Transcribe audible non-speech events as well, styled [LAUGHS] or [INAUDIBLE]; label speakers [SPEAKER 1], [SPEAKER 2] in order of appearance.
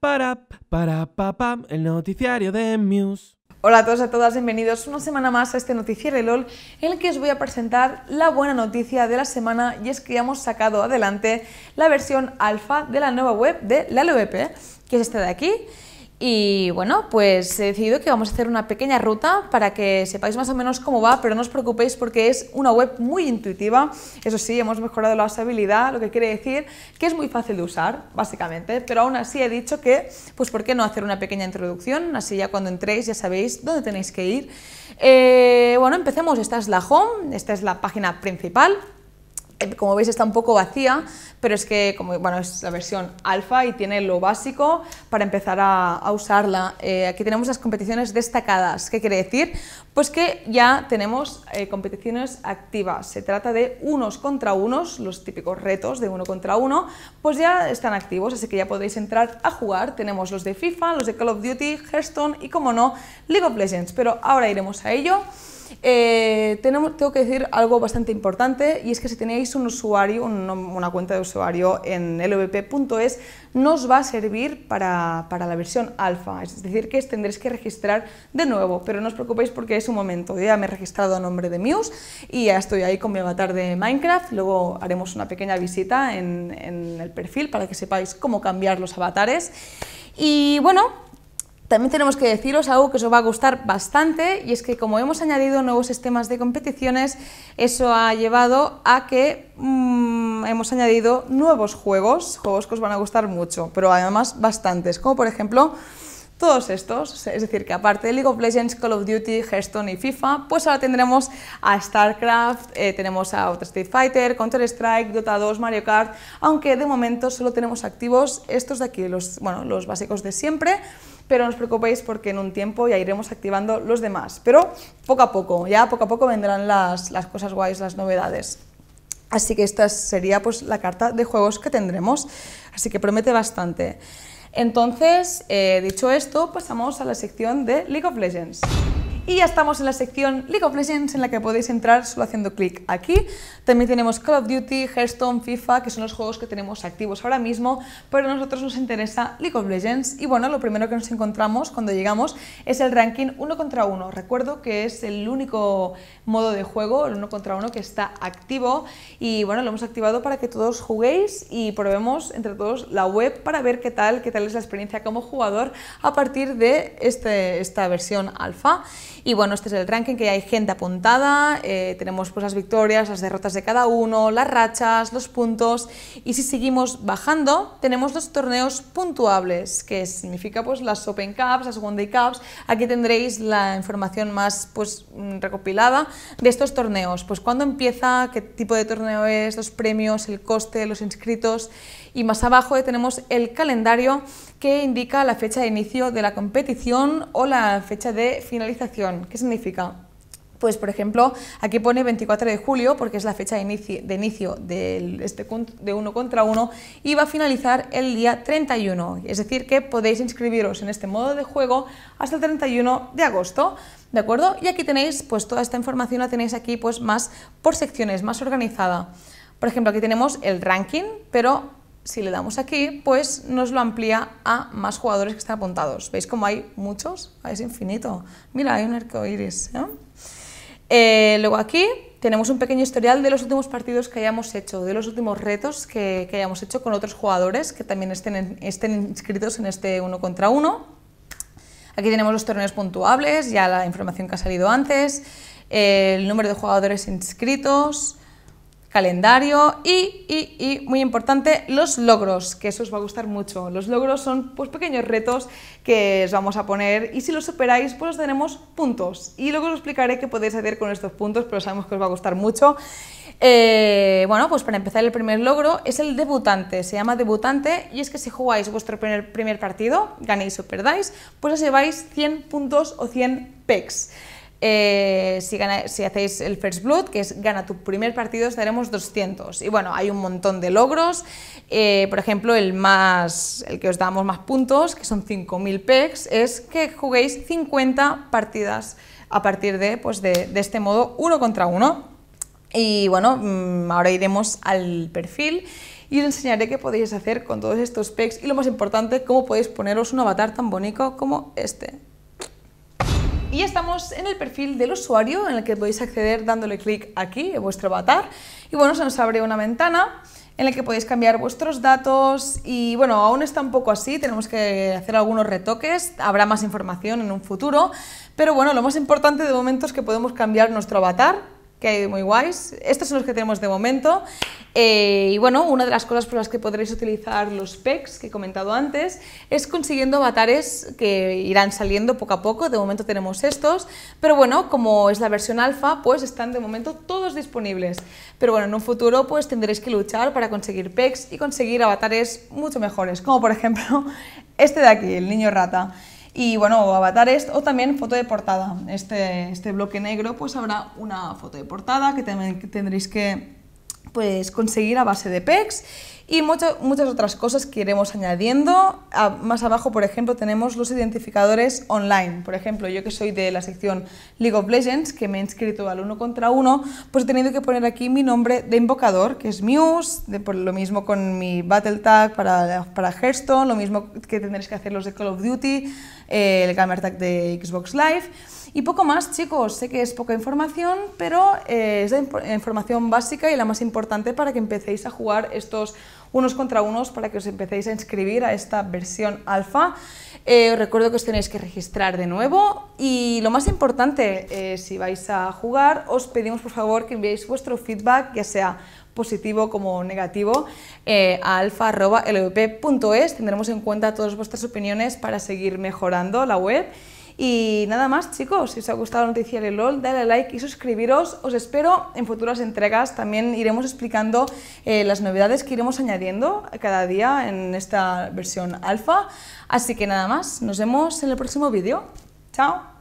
[SPEAKER 1] Para, para, el noticiario de Muse. Hola a todos y a todas, bienvenidos una semana más a este Noticiero LOL en el que os voy a presentar la buena noticia de la semana y es que hemos sacado adelante la versión alfa de la nueva web de la LVP, que es esta de aquí y bueno, pues he decidido que vamos a hacer una pequeña ruta para que sepáis más o menos cómo va, pero no os preocupéis porque es una web muy intuitiva. Eso sí, hemos mejorado la usabilidad, lo que quiere decir que es muy fácil de usar, básicamente. Pero aún así he dicho que, pues, ¿por qué no hacer una pequeña introducción? Así ya cuando entréis ya sabéis dónde tenéis que ir. Eh, bueno, empecemos. Esta es la home, esta es la página principal. Eh, como veis está un poco vacía, pero es que como, bueno, es la versión alfa y tiene lo básico para empezar a, usarla. Eh, aquí tenemos las competiciones destacadas. ¿Qué quiere decir? Pues que ya tenemos eh, competiciones activas. Se trata de unos contra unos, los típicos retos de uno contra uno, pues ya están activos, así que ya podéis entrar a jugar. Tenemos los de FIFA, los de Call of Duty, Hearthstone y, como no, League of Legends, pero ahora iremos a ello. Eh, tengo que decir algo bastante importante y es que si tenéis un usuario, una cuenta de usuario en lvp.es, nos va a servir para, la versión alfa, es decir, que tendréis que registrar de nuevo, pero no os preocupéis porque es un momento. ya me he registrado a nombre de Muse y ya estoy ahí con mi avatar de Minecraft, luego haremos una pequeña visita en, en el perfil para que sepáis cómo cambiar los avatares. Y bueno, también tenemos que deciros algo que os va a gustar bastante y es que como hemos añadido nuevos sistemas de competiciones, eso ha llevado a que mm, hemos añadido nuevos juegos, juegos que os van a gustar mucho, pero además bastantes, como por ejemplo todos estos, es decir, que aparte de League of Legends, Call of Duty, Hearthstone y FIFA, pues ahora tendremos a StarCraft, eh, tenemos a Outer Street Fighter, Counter-Strike, Dota 2, Mario Kart, aunque de momento solo tenemos activos estos de aquí, los, bueno, los básicos de siempre, pero no os preocupéis porque en un tiempo ya iremos activando los demás, pero poco a poco, ya poco a poco vendrán las, cosas guays, las novedades. Así que esta sería pues la carta de juegos que tendremos, así que promete bastante. Entonces, eh, dicho esto, pasamos a la sección de League of Legends. Y ya estamos en la sección League of Legends en la que podéis entrar solo haciendo clic aquí. También tenemos Call of Duty, Hearthstone, FIFA, que son los juegos que tenemos activos ahora mismo, pero a nosotros nos interesa League of Legends. Y bueno, lo primero que nos encontramos cuando llegamos es el ranking uno contra uno. Recuerdo que es el único modo de juego, el uno contra uno, que está activo. Y bueno, lo hemos activado para que todos juguéis y probemos entre todos la web para ver qué tal, qué tal es la experiencia como jugador a partir de este, esta versión alfa. Y bueno, este es el ranking que hay gente apuntada, eh, tenemos pues las victorias, las derrotas de cada uno, las rachas, los puntos y si seguimos bajando tenemos los torneos puntuables, que significa pues las Open Cups, las One Day Cups, aquí tendréis la información más pues recopilada de estos torneos, pues cuándo empieza, qué tipo de torneo es, los premios, el coste, los inscritos y más abajo eh, tenemos el calendario que indica la fecha de inicio de la competición o la fecha de finalización. ¿Qué significa? Pues, por ejemplo, aquí pone 24 de julio porque es la fecha de inicio, de inicio este, de uno contra uno y va a finalizar el día 31. Es decir, que podéis inscribiros en este modo de juego hasta el 31 de agosto. ¿De acuerdo? Y aquí tenéis, pues toda esta información la tenéis aquí pues más por secciones, más organizada. Por ejemplo, aquí tenemos el ranking, pero si le damos aquí, pues nos lo amplía a más jugadores que están apuntados. ¿Veis cómo hay muchos? Ah, es infinito. Mira, hay un arco ¿eh? Eh, luego aquí tenemos un pequeño historial de los últimos partidos que hayamos hecho, de los últimos retos que, hayamos hecho con otros jugadores que también estén, inscritos en este uno contra uno. Aquí tenemos los torneos puntuables, ya la información que ha salido antes, eh, el número de jugadores inscritos, calendario y, muy importante, los logros, que eso os va a gustar mucho. Los logros son pues, pequeños retos que os vamos a poner y si los superáis, pues os tenemos puntos. Y luego os explicaré qué podéis hacer con estos puntos, pero sabemos que os va a gustar mucho. Eh, bueno, pues para empezar el primer logro es el debutante, se llama debutante y es que si jugáis vuestro primer, primer partido, ganéis o perdáis, pues os lleváis 100 puntos o 100 pecs. Eh, si, hacéis el First Blood, que es gana tu primer partido, os daremos 200. Y bueno, hay un montón de logros, eh, por ejemplo, el, más, el que os damos más puntos, que son 5.000 pegs, es que juguéis 50 partidas a partir de, pues de, de este modo uno contra uno. Y bueno, mm, ahora iremos al perfil y os enseñaré qué podéis hacer con todos estos pegs y lo más importante, cómo podéis poneros un avatar tan bonito como este y estamos en el perfil del usuario en el que podéis acceder dándole clic aquí, en vuestro avatar. Y bueno, se nos abre una ventana en la que podéis cambiar vuestros datos y bueno, aún está un poco así, tenemos que hacer algunos retoques, habrá más información en un futuro, pero bueno, lo más importante de momento es que podemos cambiar nuestro avatar que hay muy guays. Estos son los que tenemos de momento. Eh, y bueno, una de las cosas por las que podréis utilizar los pecs que he comentado antes es consiguiendo avatares que irán saliendo poco a poco. De momento tenemos estos, pero bueno, como es la versión alfa, pues están de momento todos disponibles. Pero bueno, en un futuro pues tendréis que luchar para conseguir pecs y conseguir avatares mucho mejores, como por ejemplo [LAUGHS] este de aquí, el niño rata. Y bueno, avatares o también foto de portada. Este, este bloque negro pues habrá una foto de portada que también tendréis que pues, conseguir a base de PEX y muchas otras cosas que iremos añadiendo. más abajo, por ejemplo, tenemos los identificadores online. Por ejemplo, yo que soy de la sección League of Legends, que me he inscrito al uno contra uno, pues he tenido que poner aquí mi nombre de invocador, que es Muse, por lo mismo con mi Battle Tag para, para Hearthstone, lo mismo que tendréis que hacer los de Call of Duty, el gamertag de Xbox Live. Y poco más, chicos. Sé que es poca información, pero eh, es la información básica y la más importante para que empecéis a jugar estos unos contra unos, para que os empecéis a inscribir a esta versión alfa. Eh, os recuerdo que os tenéis que registrar de nuevo y lo más importante, eh, si vais a jugar, os pedimos por favor que enviéis vuestro feedback, ya sea positivo como negativo eh, a alfa.lvp.es. Tendremos en cuenta todas vuestras opiniones para seguir mejorando la web. Y nada más, chicos, si os ha gustado el LOL, dale like y suscribiros. Os espero en futuras entregas. También iremos explicando eh, las novedades que iremos añadiendo cada día en esta versión alfa. Así que nada más, nos vemos en el próximo vídeo. ¡Chao!